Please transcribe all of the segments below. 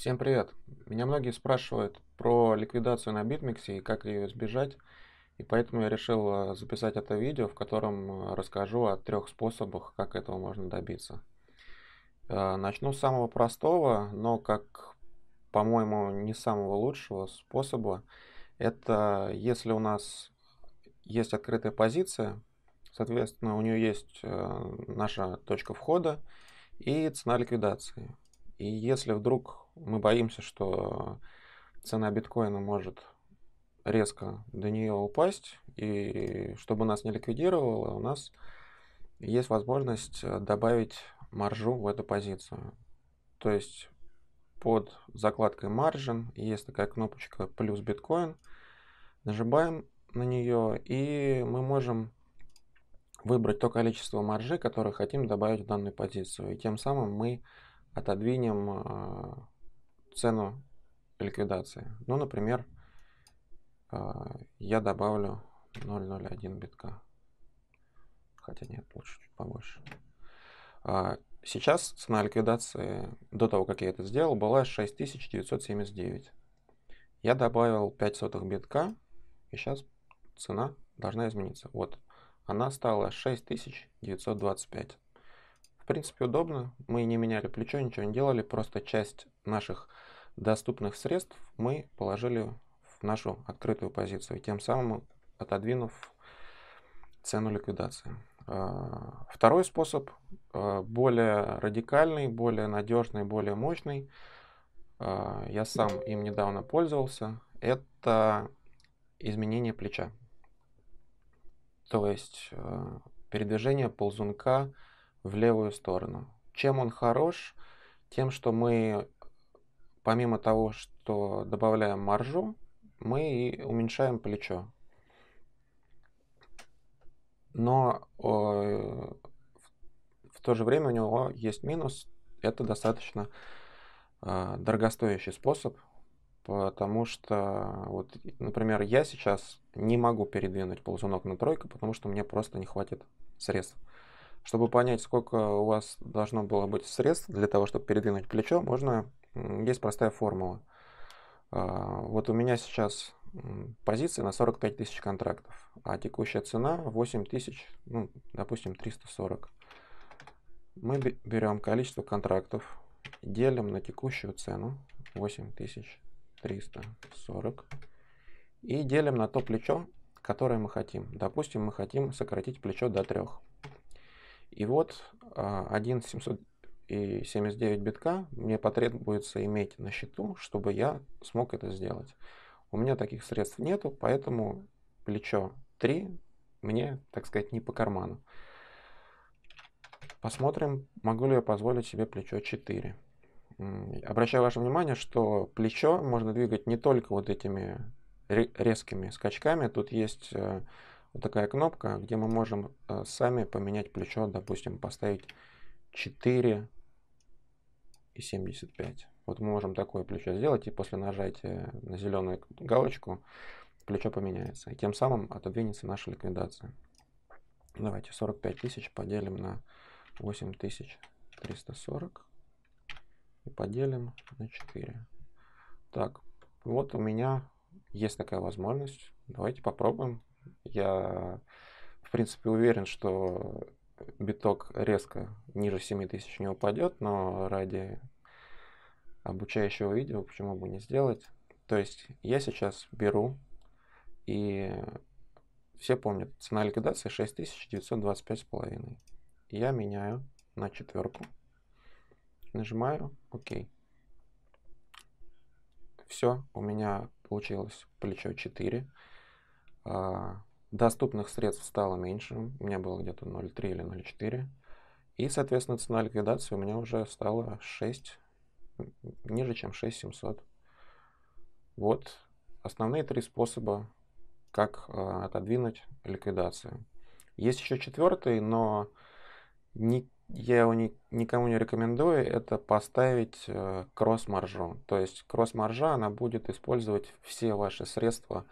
Всем привет! Меня многие спрашивают про ликвидацию на битмиксе и как ее избежать. И поэтому я решил э, записать это видео, в котором э, расскажу о трех способах, как этого можно добиться. Э, начну с самого простого, но как, по-моему, не самого лучшего способа. Это если у нас есть открытая позиция, соответственно, у нее есть наша точка входа и цена ликвидации. И если вдруг мы боимся, что цена биткоина может резко до нее упасть, и чтобы нас не ликвидировало, у нас есть возможность э, добавить маржу в эту позицию. То есть под закладкой маржин есть такая кнопочка плюс биткоин. Нажимаем на нее, и мы можем выбрать то количество маржи, которое хотим добавить в данную позицию. И тем самым мы отодвинем э, цену ликвидации. Ну, например, э, я добавлю 0.01 битка. Хотя нет, лучше чуть побольше. А, сейчас цена ликвидации, до того, как я это сделал, была 6979. Я добавил 5 сотых битка, и сейчас цена должна измениться. Вот, она стала 6925 принципе, удобно. Мы не меняли плечо, ничего не делали. Просто часть наших доступных средств мы положили в нашу открытую позицию, тем самым отодвинув цену ликвидации. А, второй способ, а, более радикальный, более надежный, более мощный, а, я сам им недавно пользовался, это изменение плеча. То есть передвижение ползунка – в левую сторону. Чем он хорош? Тем, что мы, помимо того, что добавляем маржу, мы и уменьшаем плечо. Но э, в то же время у него есть минус. Это достаточно э, дорогостоящий способ, потому что, вот, например, я сейчас не могу передвинуть ползунок на тройку, потому что мне просто не хватит средств. Чтобы понять, сколько у вас должно было быть средств для того, чтобы передвинуть плечо, можно есть простая формула. А, вот у меня сейчас позиция на 45 тысяч контрактов, а текущая цена 8 тысяч, ну, допустим, 340. Мы берем количество контрактов, делим на текущую цену 8340 и делим на то плечо, которое мы хотим. Допустим, мы хотим сократить плечо до трех. И вот 1,779 а, битка мне потребуется иметь на счету, чтобы я смог это сделать. У меня таких средств нету, поэтому плечо 3 мне, так сказать, не по карману. Посмотрим, могу ли я позволить себе плечо 4. Обращаю ваше внимание, что плечо можно двигать не только вот этими резкими скачками. Тут есть э, вот такая кнопка, где мы можем э, сами поменять плечо, допустим, поставить 4 и 75. Вот мы можем такое плечо сделать, и после нажатия на зеленую галочку плечо поменяется. И тем самым отодвинется наша ликвидация. Давайте 45 тысяч поделим на 8340 и поделим на 4. Так, вот у меня есть такая возможность. Давайте попробуем. Я, в принципе, уверен, что биток резко ниже 7000 не упадет, но ради обучающего видео почему бы не сделать. То есть я сейчас беру и все помнят, цена ликвидации 6925,5. Я меняю на четверку. Нажимаю ОК. Все, у меня получилось плечо 4. А, доступных средств стало меньше, у меня было где-то 0,3 или 0,4. И, соответственно, цена ликвидации у меня уже стала 6, ниже, чем 6700. Вот основные три способа, как э, отодвинуть ликвидацию. Есть еще четвертый, но не, я его ни, никому не рекомендую, это поставить э, кросс-маржу. То есть кросс-маржа, она будет использовать все ваши средства,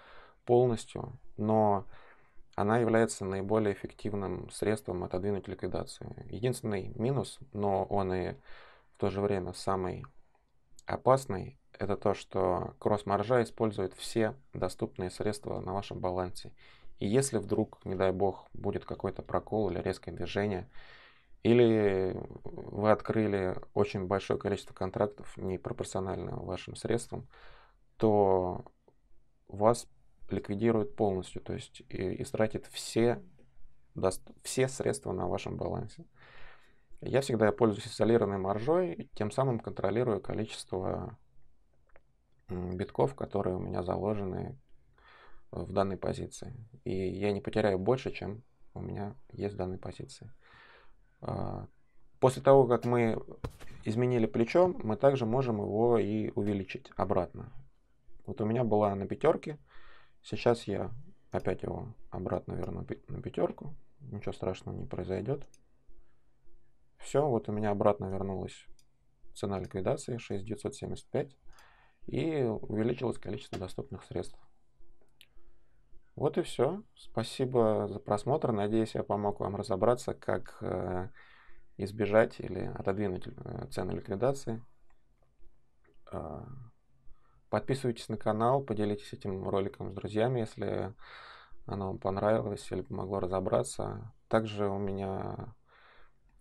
полностью, но она является наиболее эффективным средством отодвинуть ликвидацию. Единственный минус, но он и в то же время самый опасный, это то, что кросс-маржа использует все доступные средства на вашем балансе. И если вдруг, не дай бог, будет какой-то прокол или резкое движение, или вы открыли очень большое количество контрактов непропорционально вашим средствам, то вас ликвидирует полностью, то есть и, истратит все, даст все средства на вашем балансе. Я всегда пользуюсь изолированной маржой, тем самым контролирую количество битков, которые у меня заложены в данной позиции. И я не потеряю больше, чем у меня есть в данной позиции. А, после того, как мы изменили плечо, мы также можем его и увеличить обратно. Вот у меня была на пятерке Сейчас я опять его обратно верну на пятерку. Ничего страшного не произойдет. Все, вот у меня обратно вернулась цена ликвидации 6975 и увеличилось количество доступных средств. Вот и все. Спасибо за просмотр. Надеюсь, я помог вам разобраться, как э, избежать или отодвинуть э, цену ликвидации. А, Подписывайтесь на канал, поделитесь этим роликом с друзьями, если оно вам понравилось или помогло разобраться. Также у меня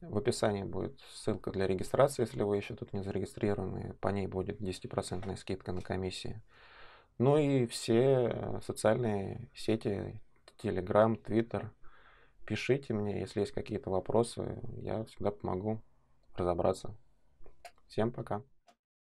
в описании будет ссылка для регистрации, если вы еще тут не зарегистрированы. По ней будет 10% скидка на комиссии. Ну и все социальные сети, Telegram, Twitter. Пишите мне, если есть какие-то вопросы. Я всегда помогу разобраться. Всем пока.